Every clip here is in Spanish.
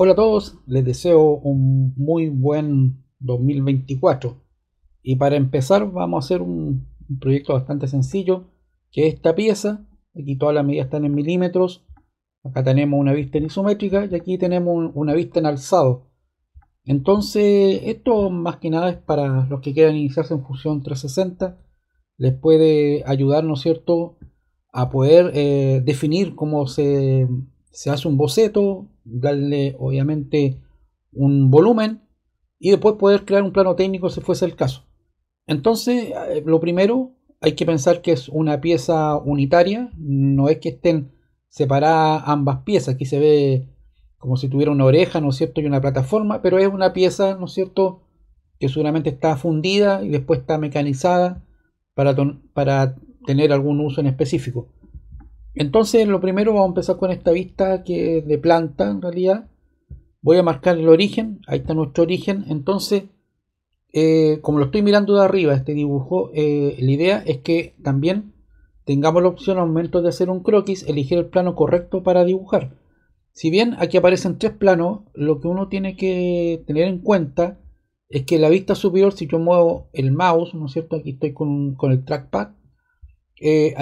Hola a todos, les deseo un muy buen 2024. Y para empezar vamos a hacer un, proyecto bastante sencillo, que es esta pieza, aquí todas las medidas están en milímetros, acá tenemos una vista en isométrica y aquí tenemos una vista en alzado. Entonces, esto más que nada es para los que quieran iniciarse en Fusión 360, les puede ayudar, ¿no es cierto?, a poder eh, definir cómo se se hace un boceto, darle obviamente un volumen y después poder crear un plano técnico si fuese el caso. Entonces, eh, lo primero, hay que pensar que es una pieza unitaria, no es que estén separadas ambas piezas, aquí se ve como si tuviera una oreja, ¿no es cierto?, y una plataforma, pero es una pieza, ¿no es cierto?, que seguramente está fundida y después está mecanizada para, para tener algún uso en específico. Entonces, lo primero vamos a empezar con esta vista que es de planta, en realidad. Voy a marcar el origen, ahí está nuestro origen. Entonces, eh, como lo estoy mirando de arriba, este dibujo, eh, la idea es que también tengamos la opción al momento de hacer un croquis, elegir el plano correcto para dibujar. Si bien aquí aparecen tres planos, lo que uno tiene que tener en cuenta es que la vista superior, si yo muevo el mouse, ¿no es cierto? Aquí estoy con, con el trackpad, eh,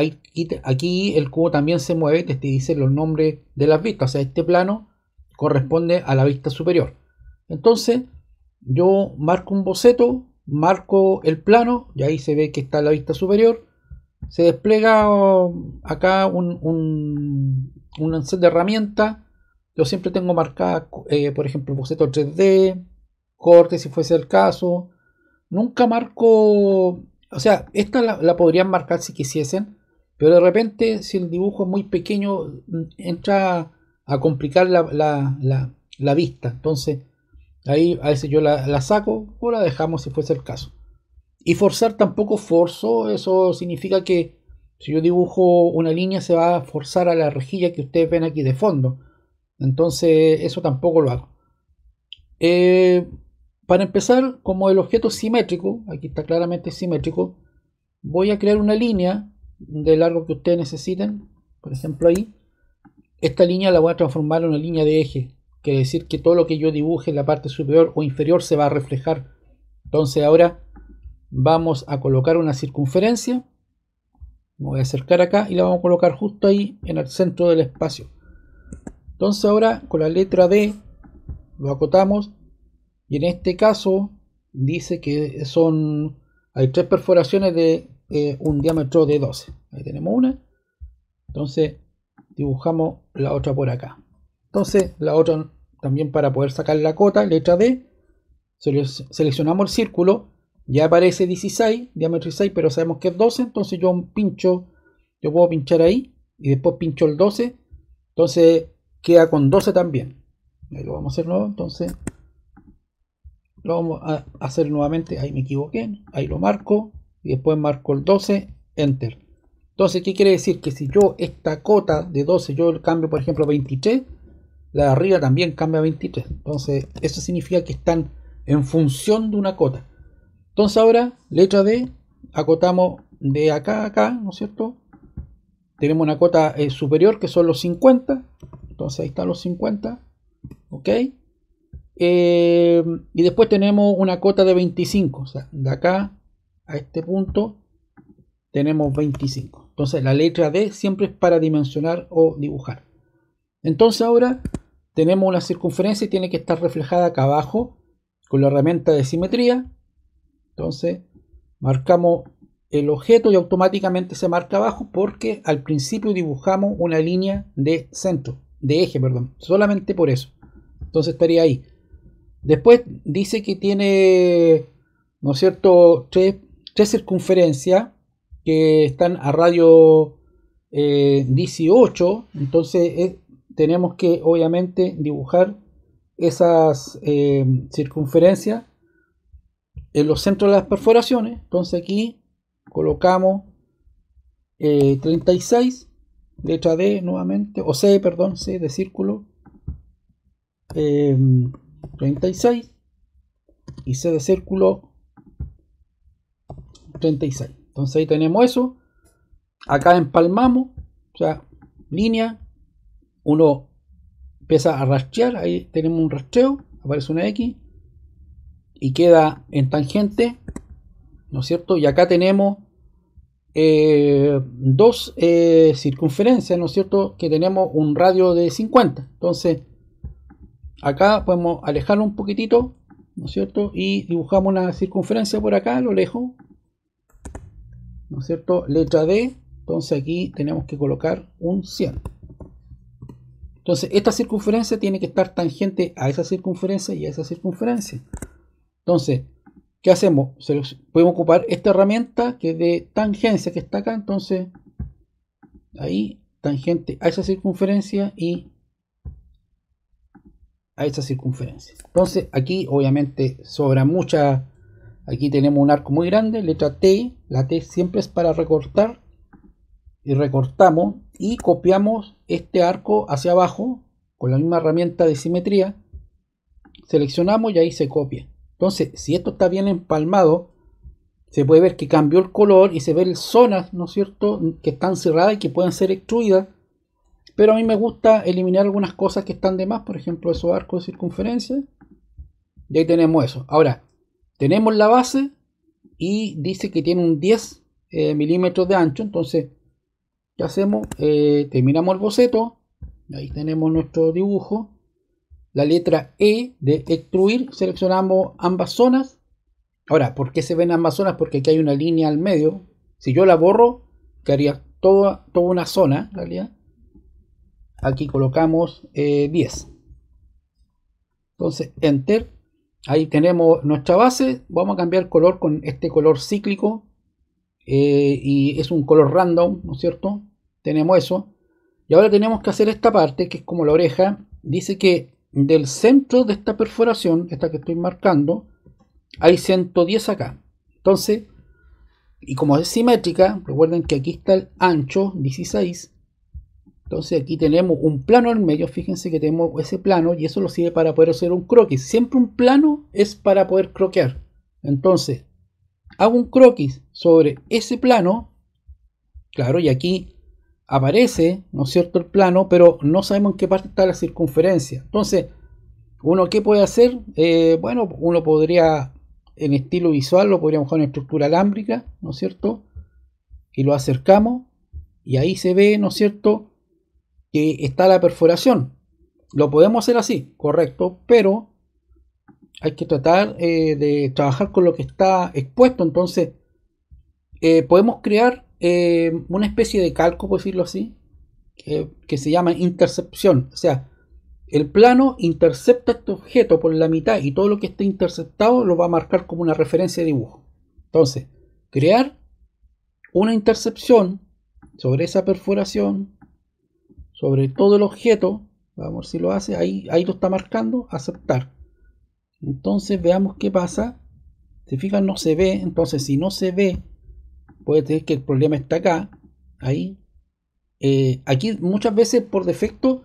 aquí, el cubo también se mueve, te, dice los nombres de las vistas, o sea, este plano corresponde a la vista superior. Entonces, yo marco un boceto, marco el plano, y ahí se ve que está la vista superior. Se despliega um, acá un, un, set de herramientas. Yo siempre tengo marcada, eh, por ejemplo, boceto 3D, corte si fuese el caso. Nunca marco o sea, esta la, podrían marcar si quisiesen, pero de repente si el dibujo es muy pequeño mm, entra a complicar la, la, la vista. Entonces, ahí a veces yo la, saco o la dejamos si fuese el caso. Y forzar tampoco forzo, eso significa que si yo dibujo una línea se va a forzar a la rejilla que ustedes ven aquí de fondo. Entonces, eso tampoco lo hago. Eh, para empezar, como el objeto simétrico, aquí está claramente simétrico, voy a crear una línea de largo que ustedes necesiten, por ejemplo ahí, esta línea la voy a transformar en una línea de eje, quiere decir que todo lo que yo dibuje en la parte superior o inferior se va a reflejar. Entonces ahora vamos a colocar una circunferencia, me voy a acercar acá y la vamos a colocar justo ahí en el centro del espacio. Entonces ahora con la letra D lo acotamos y en este caso dice que son hay tres perforaciones de eh, un diámetro de 12. Ahí tenemos una. Entonces dibujamos la otra por acá. Entonces la otra también para poder sacar la cota, letra D, seleccionamos el círculo, ya aparece 16, diámetro 16, pero sabemos que es 12, entonces yo pincho, yo puedo pinchar ahí y después pincho el 12, entonces queda con 12 también. Ahí lo vamos a hacer nuevo, entonces lo vamos a hacer nuevamente, ahí me equivoqué, ahí lo marco, y después marco el 12, enter. Entonces, ¿qué quiere decir? Que si yo esta cota de 12, yo cambio, por ejemplo, 23, la de arriba también cambia a 23. Entonces, eso significa que están en función de una cota. Entonces ahora, letra D, acotamos de acá a acá, ¿no es cierto? Tenemos una cota eh, superior que son los 50. Entonces ahí están los 50. ¿Ok? Eh, y después tenemos una cota de 25. O sea, de acá a este punto tenemos 25. Entonces la letra D siempre es para dimensionar o dibujar. Entonces ahora tenemos una circunferencia y tiene que estar reflejada acá abajo con la herramienta de simetría. Entonces marcamos el objeto y automáticamente se marca abajo porque al principio dibujamos una línea de centro, de eje, perdón, solamente por eso. Entonces estaría ahí. Después dice que tiene, ¿no es cierto?, tres, circunferencias que están a radio 18. Eh, Entonces tenemos que, obviamente, dibujar esas eh, circunferencias en los centros de las perforaciones. Entonces aquí colocamos 36, eh, letra D nuevamente, o C, perdón, C de círculo. 36 y C de círculo 36. Entonces ahí tenemos eso. Acá empalmamos, o sea, línea. Uno empieza a rastrear, ahí tenemos un rastreo, aparece una X y queda en tangente, ¿no es cierto? Y acá tenemos eh, dos eh, circunferencias, ¿no es cierto? Que tenemos un radio de 50. Entonces, acá podemos alejarlo un poquitito, ¿no es cierto? Y dibujamos una circunferencia por acá, a lo lejos, ¿no es cierto? Letra D, entonces aquí tenemos que colocar un 100. Entonces esta circunferencia tiene que estar tangente a esa circunferencia y a esa circunferencia. Entonces, ¿qué hacemos? podemos ocupar esta herramienta que es de tangencia que está acá, entonces ahí tangente a esa circunferencia y a esa circunferencia. Entonces aquí obviamente sobra mucha, aquí tenemos un arco muy grande, letra T, la T siempre es para recortar y recortamos y copiamos este arco hacia abajo con la misma herramienta de simetría, seleccionamos y ahí se copia. Entonces si esto está bien empalmado, se puede ver que cambió el color y se ven zonas, ¿no es cierto?, que están cerradas y que pueden ser extruidas pero a mí me gusta eliminar algunas cosas que están de más, por ejemplo, esos arcos de circunferencia. Y ahí tenemos eso. Ahora, tenemos la base y dice que tiene un 10 eh, milímetros de ancho. Entonces, ¿qué hacemos? Eh, terminamos el boceto. Ahí tenemos nuestro dibujo. La letra E de extruir. Seleccionamos ambas zonas. Ahora, ¿por qué se ven ambas zonas? Porque aquí hay una línea al medio. Si yo la borro, quedaría toda, toda una zona, en realidad aquí colocamos 10 eh, entonces enter ahí tenemos nuestra base vamos a cambiar color con este color cíclico eh, y es un color random no es cierto tenemos eso y ahora tenemos que hacer esta parte que es como la oreja dice que del centro de esta perforación esta que estoy marcando hay 110 acá entonces y como es simétrica recuerden que aquí está el ancho 16 entonces aquí tenemos un plano en medio, fíjense que tenemos ese plano y eso lo sirve para poder hacer un croquis. Siempre un plano es para poder croquear. Entonces, hago un croquis sobre ese plano, claro, y aquí aparece, ¿no es cierto?, el plano, pero no sabemos en qué parte está la circunferencia. Entonces, ¿uno qué puede hacer? Eh, bueno, uno podría, en estilo visual, lo podríamos dejar en estructura alámbrica, ¿no es cierto? Y lo acercamos y ahí se ve, ¿no es cierto?, está la perforación. Lo podemos hacer así, correcto, pero hay que tratar eh, de trabajar con lo que está expuesto. Entonces, eh, podemos crear eh, una especie de calco, por decirlo así, que, que, se llama intercepción. O sea, el plano intercepta este objeto por la mitad y todo lo que esté interceptado lo va a marcar como una referencia de dibujo. Entonces, crear una intercepción sobre esa perforación sobre todo el objeto, vamos a ver si lo hace, ahí, ahí lo está marcando, aceptar. Entonces veamos qué pasa. Si fijan, no se ve, entonces si no se ve, puede ser que el problema está acá, ahí. Eh, aquí muchas veces por defecto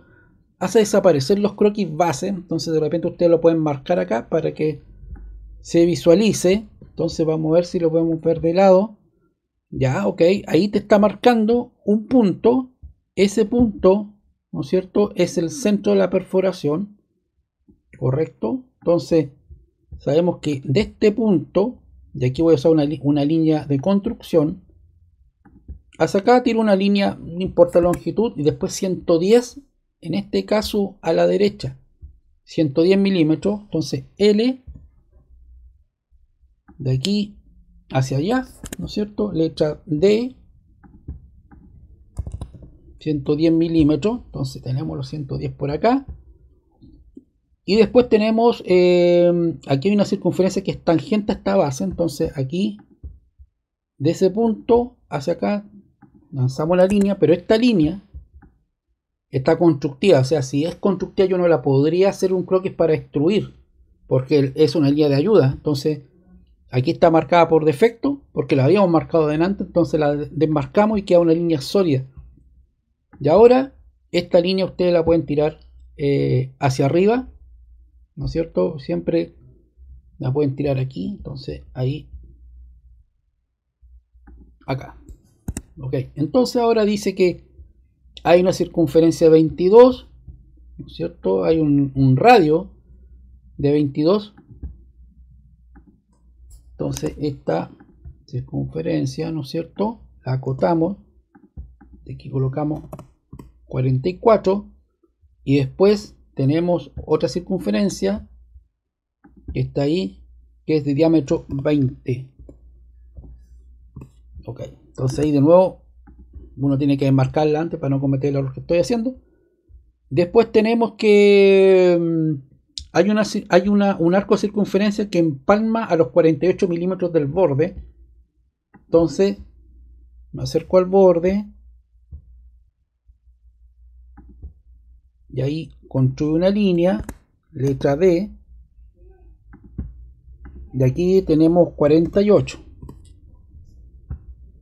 hace desaparecer los croquis base, entonces de repente ustedes lo pueden marcar acá para que se visualice. Entonces vamos a ver si lo podemos ver de lado. Ya, ok, ahí te está marcando un punto ese punto, ¿no es cierto?, es el centro de la perforación, ¿correcto? Entonces, sabemos que de este punto, de aquí voy a usar una, línea de construcción, hasta acá tiro una línea, no importa la longitud, y después 110, en este caso a la derecha, 110 milímetros, entonces L de aquí hacia allá, ¿no es cierto? Letra D 110 milímetros. Entonces tenemos los 110 por acá. Y después tenemos, eh, aquí hay una circunferencia que es tangente a esta base. Entonces aquí, de ese punto hacia acá, lanzamos la línea. Pero esta línea está constructiva. O sea, si es constructiva yo no la podría hacer un croquis para extruir. Porque es una línea de ayuda. Entonces aquí está marcada por defecto. Porque la habíamos marcado adelante. Entonces la desmarcamos y queda una línea sólida. Y ahora esta línea ustedes la pueden tirar eh, hacia arriba, ¿no es cierto? Siempre la pueden tirar aquí, entonces ahí, acá. Ok, entonces ahora dice que hay una circunferencia de 22, ¿no es cierto? Hay un, un radio de 22. Entonces esta circunferencia, ¿no es cierto? La acotamos, aquí colocamos 44 y después tenemos otra circunferencia que está ahí que es de diámetro 20 ok entonces ahí de nuevo uno tiene que enmarcarla antes para no cometer el error que estoy haciendo después tenemos que mm, hay, una, hay una, un arco de circunferencia que empalma a los 48 milímetros del borde entonces me acerco al borde y ahí construye una línea, letra D, de aquí tenemos 48.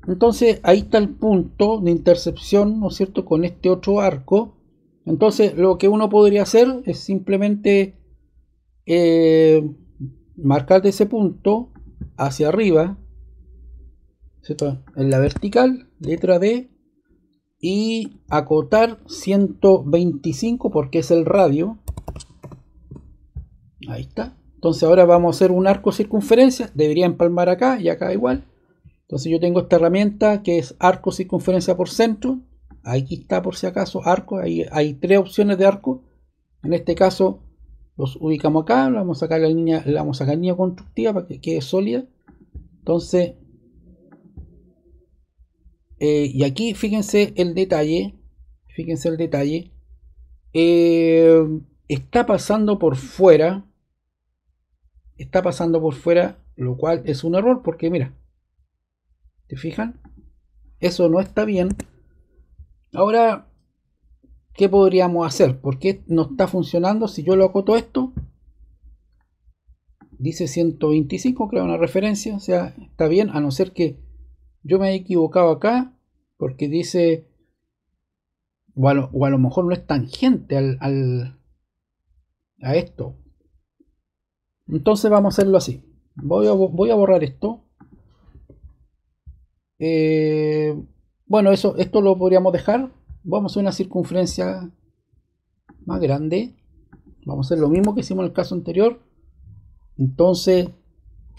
Entonces ahí está el punto de intercepción, ¿no es cierto?, con este otro arco. Entonces lo que uno podría hacer es simplemente eh, marcar de ese punto hacia arriba, ¿cierto? en la vertical, letra D, y acotar 125 porque es el radio. Ahí está. Entonces ahora vamos a hacer un arco circunferencia. Debería empalmar acá y acá igual. Entonces yo tengo esta herramienta que es arco circunferencia por centro. Aquí está por si acaso arco. Hay, hay tres opciones de arco. En este caso los ubicamos acá. Vamos a sacar la línea, la vamos a sacar línea constructiva para que quede sólida. Entonces eh, y aquí fíjense el detalle, fíjense el detalle, eh, está pasando por fuera, está pasando por fuera, lo cual es un error porque mira, ¿te fijan? Eso no está bien. Ahora, ¿qué podríamos hacer? porque no está funcionando si yo lo acoto esto? Dice 125, creo una referencia, o sea, está bien, a no ser que yo me he equivocado acá porque dice, o a lo, mejor no es tangente al, a esto. Entonces vamos a hacerlo así. Voy a, voy a borrar esto. Eh, bueno, eso, esto lo podríamos dejar. Vamos a una circunferencia más grande. Vamos a hacer lo mismo que hicimos en el caso anterior. Entonces,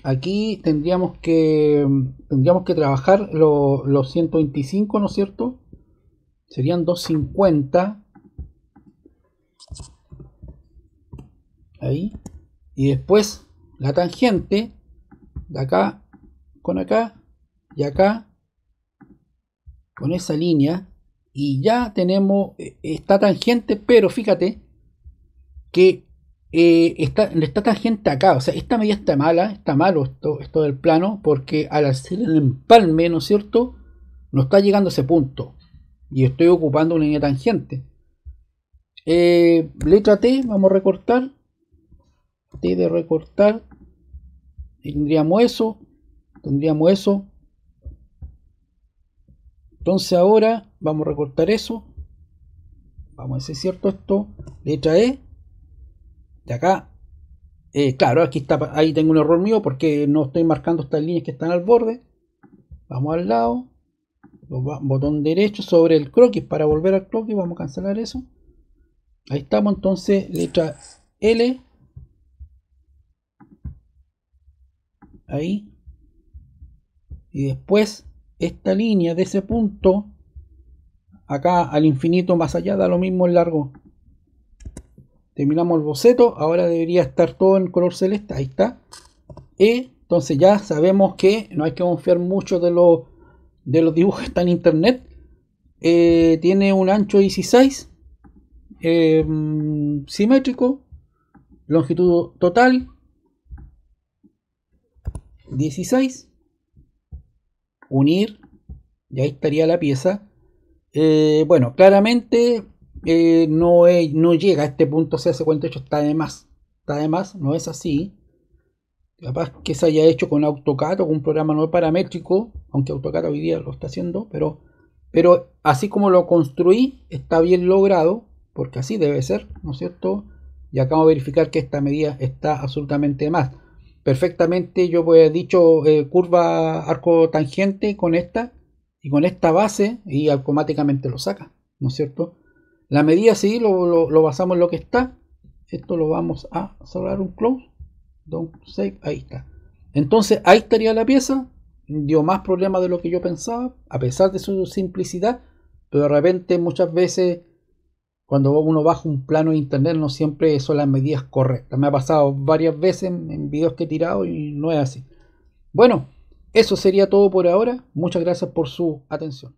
aquí tendríamos que mm, tendríamos que trabajar los 125 no es cierto serían 250 ahí y después la tangente de acá con acá y acá con esa línea y ya tenemos eh, esta tangente pero fíjate que eh, está, tangente acá. O sea, esta medida está mala, está malo esto, del plano, porque al hacer el empalme, ¿no es cierto? No está llegando a ese punto. Y estoy ocupando una línea tangente. Eh, letra T, vamos a recortar. T de recortar. Tendríamos eso. Tendríamos eso. Entonces ahora vamos a recortar eso. Vamos a decir cierto esto. Letra E acá. Eh, claro, aquí está, ahí tengo un error mío porque no estoy marcando estas líneas que están al borde. Vamos al lado, botón derecho sobre el croquis para volver al croquis, vamos a cancelar eso. Ahí estamos, entonces letra L. Ahí. Y después esta línea de ese punto acá al infinito más allá da lo mismo el largo terminamos el boceto, ahora debería estar todo en color celeste, ahí está. entonces ya sabemos que no hay que confiar mucho de, los de los dibujos que están en internet. Eh, tiene un ancho 16, eh, simétrico, longitud total 16, unir, y ahí estaría la pieza. Eh, bueno, claramente eh, no, llega a este punto cs hecho está de más. Está de más, no es así. Capaz que se haya hecho con AutoCAD o con un programa no paramétrico, aunque AutoCAD hoy día lo está haciendo, pero, pero así como lo construí, está bien logrado, porque así debe ser, ¿no es cierto? Y acabo de verificar que esta medida está absolutamente de más. Perfectamente yo pues, he dicho eh, curva arco tangente con esta y con esta base y automáticamente lo saca, ¿no es cierto? La medida sí lo, basamos en lo que está. Esto lo vamos a cerrar un close. Don't save. Ahí está. Entonces ahí estaría la pieza. Dio más problemas de lo que yo pensaba. A pesar de su simplicidad. Pero de repente muchas veces cuando uno baja un plano de internet no siempre son las medidas correctas. Me ha pasado varias veces en videos que he tirado y no es así. Bueno, eso sería todo por ahora. Muchas gracias por su atención.